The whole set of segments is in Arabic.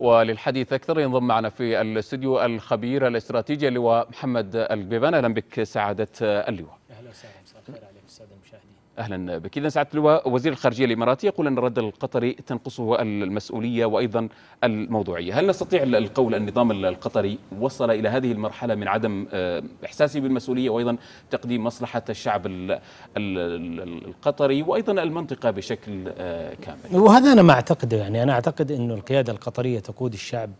وللحديث أكثر ينضم معنا في الاستديو الخبير الاستراتيجي اللواء محمد القبيبان أهلا بك سعادة اللواء أهلا وسهلا اهلا بك اذا سعاده اللواء وزير الخارجيه الاماراتي يقول ان الرد القطري تنقصه المسؤوليه وايضا الموضوعيه هل نستطيع القول ان النظام القطري وصل الى هذه المرحله من عدم آه، احساسه بالمسؤوليه وايضا تقديم مصلحه الشعب القطري وايضا المنطقه بشكل آه، كامل وهذا انا ما اعتقده يعني انا اعتقد انه القياده القطريه تقود الشعب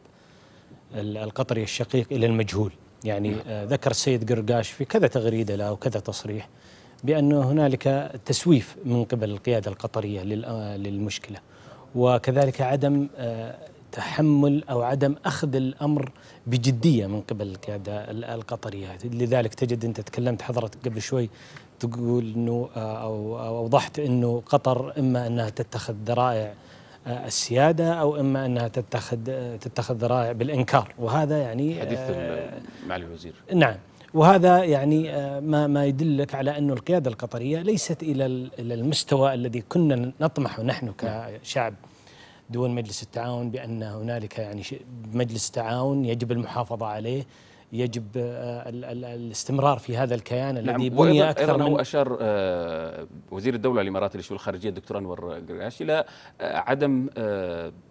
القطري الشقيق الى المجهول يعني نعم. آه، ذكر السيد قرقاش في كذا تغريده له وكذا تصريح بأن هنالك تسويف من قبل القيادة القطرية للمشكلة وكذلك عدم آه، تحمل أو عدم أخذ الأمر بجدية من قبل القيادة القطرية لذلك تجد أنت تكلمت حضرتك قبل شوي تقول أنه آه، أو أوضحت أنه قطر إما أنها تتخذ ذرائع آه، السياده او اما انها تتخذ تتخذ ذرائع بالانكار وهذا يعني حديث مع الوزير نعم وهذا يعني آه، ما ما يدلك على انه القياده القطريه ليست الى الى المستوى الذي كنا نطمح نحن نعم. كشعب دول مجلس التعاون بان هنالك يعني مجلس تعاون يجب المحافظه عليه يجب آه، الاستمرار في هذا الكيان نعم الذي بني اكثر من اشار آه، وزير الدوله الامارات للشؤون الخارجيه الدكتور انور قرعاش الى آه، عدم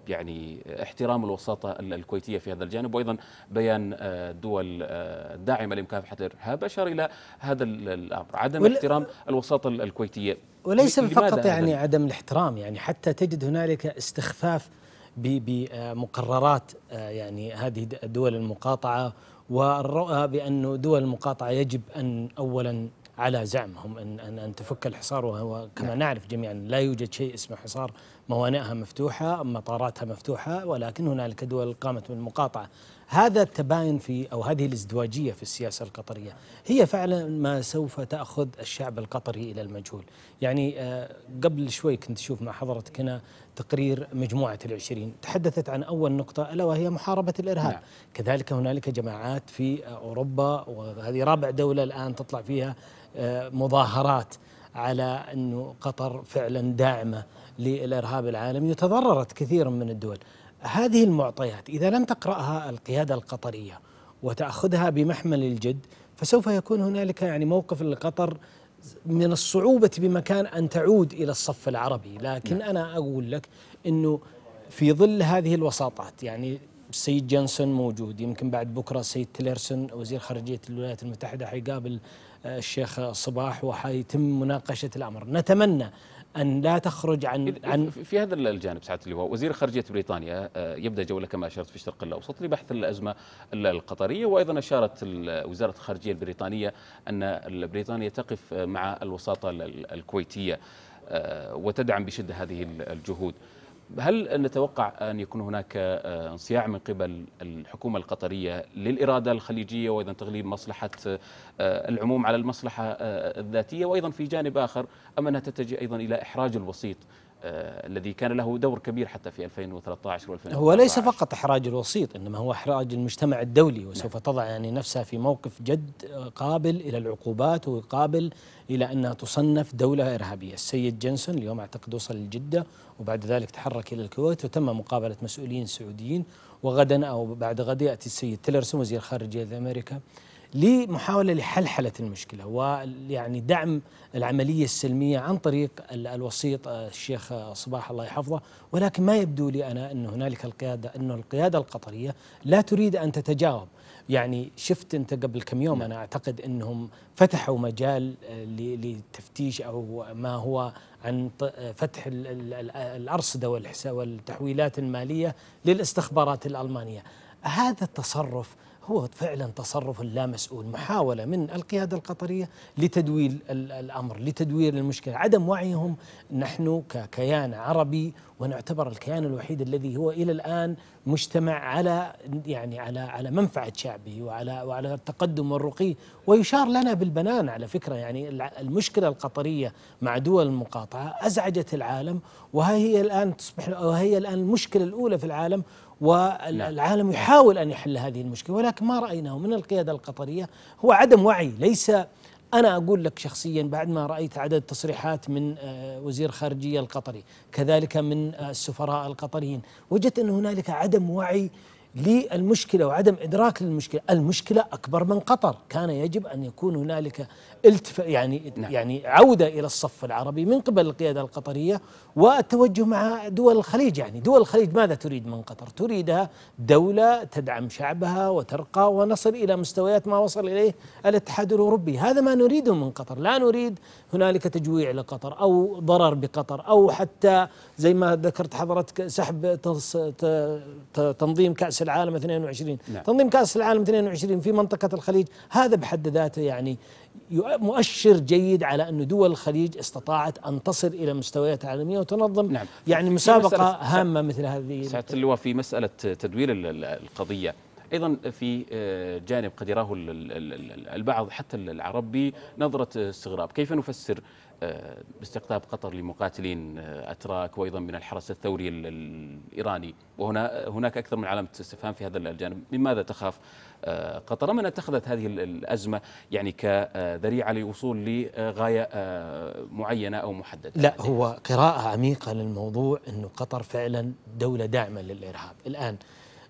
يعني احترام الوساطه الكويتيه في هذا الجانب وايضا بيان الدول الداعمه لمكافحه الارهاب اشار الى هذا الامر عدم احترام الوساطه الكويتيه وليس فقط يعني عدم الاحترام يعني حتى تجد هنالك استخفاف بمقررات آه، يعني هذه دول المقاطعة والرؤى بأن دول المقاطعة يجب أن أولا على زعمهم أن, أن, تفك الحصار وهو كما نعم. نعرف جميعا لا يوجد شيء اسمه حصار موانئها مفتوحة مطاراتها مفتوحة ولكن هنالك دول قامت بالمقاطعة هذا التباين في أو هذه الازدواجية في السياسة القطرية هي فعلا ما سوف تأخذ الشعب القطري إلى المجهول يعني آه، قبل شوي كنت أشوف مع حضرتك هنا تقرير مجموعة العشرين تحدثت عن أول نقطة ألا وهي محاربة الإرهاب نعم. كذلك هنالك جماعات في أوروبا وهذه رابع دولة الآن تطلع فيها آه، مظاهرات على أنه قطر فعلا داعمة للإرهاب العالمي وتضررت كثيرا من الدول هذه المعطيات إذا لم تقرأها القيادة القطرية وتأخذها بمحمل الجد فسوف يكون هنالك يعني موقف لقطر من الصعوبة بمكان أن تعود إلى الصف العربي لكن نعم. أنا أقول لك أنه في ظل هذه الوساطات يعني السيد جنسون موجود يمكن بعد بكرة السيد تيلرسون وزير خارجية الولايات المتحدة حيقابل آه، الشيخ صباح وحيتم مناقشة الأمر نتمنى ان لا تخرج عن عن في هذا الجانب سعاده اللواء وزير خارجيه بريطانيا آه، يبدا جوله كما اشرت في الشرق الاوسط لبحث الازمه القطريه وايضا اشارت وزاره الخارجيه البريطانيه ان بريطانيا تقف مع الوساطه الكويتيه آه، وتدعم بشده هذه الجهود هل نتوقع أن يكون هناك آه، انصياع من قبل الحكومة القطرية للإرادة الخليجية وأيضا تغليب مصلحة آه، العموم على المصلحة آه، الذاتية وأيضا في جانب آخر أم أنها تتجه أيضا إلى إحراج الوسيط آه، الذي كان له دور كبير حتى في 2013 و2014 هو ليس فقط احراج الوسيط انما هو احراج المجتمع الدولي وسوف نعم. تضع يعني نفسها في موقف جد قابل الى العقوبات وقابل الى انها تصنف دوله ارهابيه، السيد جنسون اليوم اعتقد وصل لجده وبعد ذلك تحرك الى الكويت وتم مقابله مسؤولين سعوديين وغدا او بعد غد ياتي السيد تيلرسون وزير خارجيه امريكا لمحاولة لحلحلة المشكلة ويعني دعم العملية السلمية عن طريق الوسيط آه، الشيخ آه، صباح الله يحفظه ولكن ما يبدو لي أنا أن هنالك القيادة أنه القيادة القطرية لا تريد أن تتجاوب يعني شفت أنت قبل كم يوم نعم. أنا أعتقد أنهم فتحوا مجال آه، لتفتيش أو ما هو عن فتح الأرصدة والتحويلات المالية للاستخبارات الألمانية هذا التصرف هو فعلا تصرف لا مسؤول محاولة من القيادة القطرية لتدويل الأمر لتدوير المشكلة عدم وعيهم نحن ككيان عربي ونعتبر الكيان الوحيد الذي هو إلى الآن مجتمع على يعني على على منفعة شعبه وعلى وعلى التقدم والرقي ويشار لنا بالبنان على فكرة يعني المشكلة القطرية مع دول المقاطعة أزعجت العالم وهي الآن تصبح وهي الآن المشكلة الأولى في العالم والعالم نعم. يحاول أن يحل هذه المشكلة ولكن ما رأيناه من القيادة القطرية هو عدم وعي ليس أنا أقول لك شخصيا بعد ما رأيت عدد تصريحات من آه، وزير خارجية القطري كذلك من آه، السفراء القطريين وجدت أن هنالك عدم وعي للمشكله وعدم ادراك للمشكله، المشكله اكبر من قطر، كان يجب ان يكون هنالك التف يعني نعم. يعني عوده الى الصف العربي من قبل القياده القطريه والتوجه مع دول الخليج يعني، دول الخليج ماذا تريد من قطر؟ تريدها دوله تدعم شعبها وترقى ونصل الى مستويات ما وصل اليه الاتحاد الاوروبي، هذا ما نريده من قطر، لا نريد هنالك تجويع لقطر او ضرر بقطر او حتى زي ما ذكرت حضرتك سحب تنظيم كاس كأس العالم 22 نعم. تنظيم كأس العالم 22 في منطقة الخليج هذا بحد ذاته يعني مؤشر جيد على أن دول الخليج استطاعت أن تصل إلى مستويات عالمية وتنظم نعم. يعني مسابقة هامة مثل هذه ساعه اللواء في مسألة تدوير القضية أيضا في آه، جانب قد يراه البعض حتى العرب بنظرة استغراب كيف نفسر آه، باستقطاب قطر لمقاتلين آه، أتراك وأيضا من الحرس الثوري الإيراني وهنا هناك أكثر من علامة استفهام في هذا الجانب من ماذا تخاف قطر من اتخذت هذه الأزمة يعني كذريعة للوصول لغاية معينة أو محددة لا هو قراءة عميقة للموضوع أنه قطر فعلا دولة داعمة للإرهاب الآن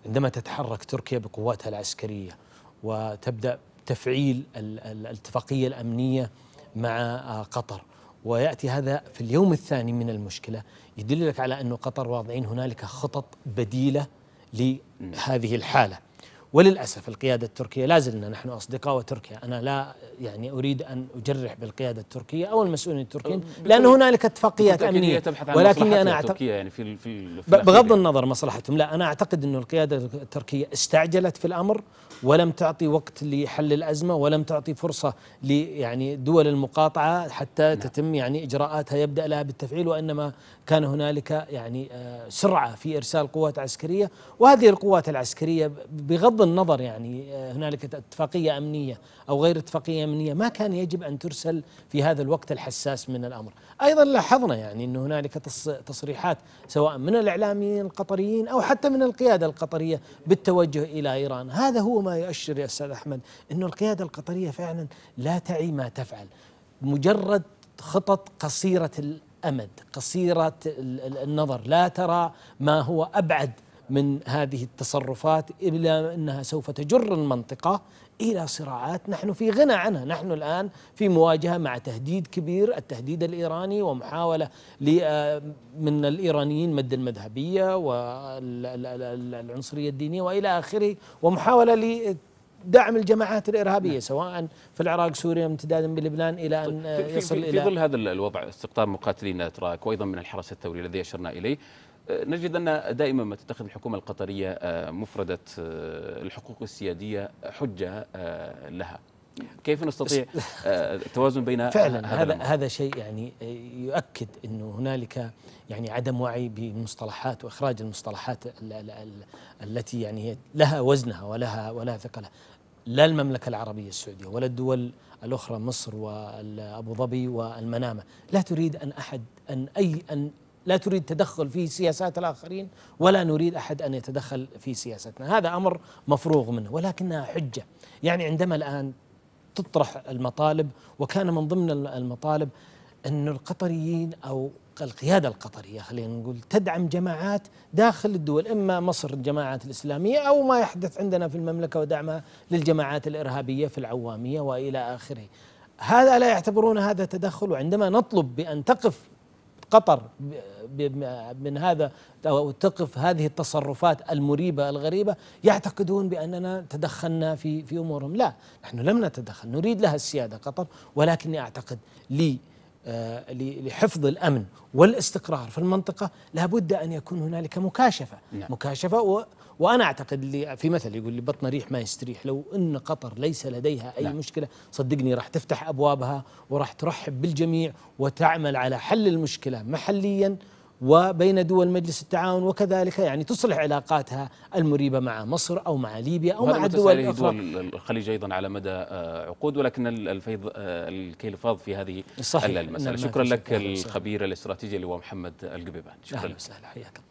عندما تتحرك تركيا بقواتها العسكرية وتبدأ تفعيل الاتفاقية الأمنية مع آه، قطر وياتي هذا في اليوم الثاني من المشكله يدلك على انه قطر واضعين هنالك خطط بديله لهذه الحاله وللاسف القياده التركيه لا زلنا نحن اصدقاء وتركيا انا لا يعني اريد ان اجرح بالقياده التركيه او المسؤولين التركيين أه، لان هنالك اتفاقيات امنيه ولكن انا اعتقد يعني في, في, في بغض النظر مصلحتهم لا انا اعتقد انه القياده التركيه استعجلت في الامر ولم تعطي وقت لحل الازمه ولم تعطي فرصه ل يعني دول المقاطعه حتى نعم. تتم يعني اجراءاتها يبدا لها بالتفعيل وانما كان هنالك يعني آه، سرعه في ارسال قوات عسكريه وهذه القوات العسكريه بغض النظر يعني آه، هنالك اتفاقيه امنيه او غير اتفاقيه اليمنيه ما كان يجب ان ترسل في هذا الوقت الحساس من الامر، ايضا لاحظنا يعني ان هنالك تصريحات سواء من الاعلاميين القطريين او حتى من القياده القطريه بالتوجه الى ايران، هذا هو ما يؤشر يا استاذ احمد أن القياده القطريه فعلا لا تعي ما تفعل، مجرد خطط قصيره الامد، قصيره النظر، لا ترى ما هو ابعد من هذه التصرفات الا انها سوف تجر المنطقه الى صراعات نحن في غنى عنها، نحن الان في مواجهه مع تهديد كبير، التهديد الايراني ومحاوله آه، من الايرانيين مد المذهبيه والعنصريه الدينيه والى اخره، ومحاوله دعم الجماعات الارهابيه نعم. سواء في العراق سوريا امتدادا بلبنان الى طيب، ان في يصل في الى في ظل هذا الوضع استقطاب مقاتلين اتراك وايضا من الحرس الثوري الذي اشرنا اليه نجد أن دائما ما تتخذ الحكومة القطرية آه، مفردة آه، الحقوق السيادية حجة آه، لها كيف نستطيع التوازن بين فعلا هذا هذا, هذا شيء يعني يؤكد انه هنالك يعني عدم وعي بالمصطلحات واخراج المصطلحات التي يعني هي لها وزنها ولها ولها ثقلها لا المملكه العربيه السعوديه ولا الدول الاخرى مصر وابو ظبي والمنامه لا تريد ان احد ان اي ان لا تريد تدخل في سياسات الآخرين ولا نريد أحد أن يتدخل في سياستنا هذا أمر مفروغ منه ولكنها حجة يعني عندما الآن تطرح المطالب وكان من ضمن المطالب أن القطريين أو القيادة القطرية خلينا نقول تدعم جماعات داخل الدول إما مصر الجماعات الإسلامية أو ما يحدث عندنا في المملكة ودعمها للجماعات الإرهابية في العوامية وإلى آخره هذا لا يعتبرون هذا تدخل وعندما نطلب بأن تقف قطر من هذا أو تقف هذه التصرفات المريبة الغريبة يعتقدون بأننا تدخلنا في في أمورهم لا نحن لم نتدخل نريد لها السيادة قطر ولكني أعتقد لي آه، لحفظ الامن والاستقرار في المنطقه لابد ان يكون هنالك مكاشفه نعم. مكاشفه وانا اعتقد اللي في مثل يقول لي بطن ريح ما يستريح لو ان قطر ليس لديها اي لا. نعم. مشكله صدقني راح تفتح ابوابها وراح ترحب بالجميع وتعمل على حل المشكله محليا وبين دول مجلس التعاون وكذلك يعني تصلح علاقاتها المريبة مع مصر أو مع ليبيا أو مع دول أخرى دول الخليج أيضا على مدى آه، عقود ولكن الفيض آه، الكيل فاض في هذه صحيح المسألة نعم، شكرا نعم، لك الخبير الاستراتيجي اللي هو محمد القبيبان شكرا أهلا وسهلا حياك الله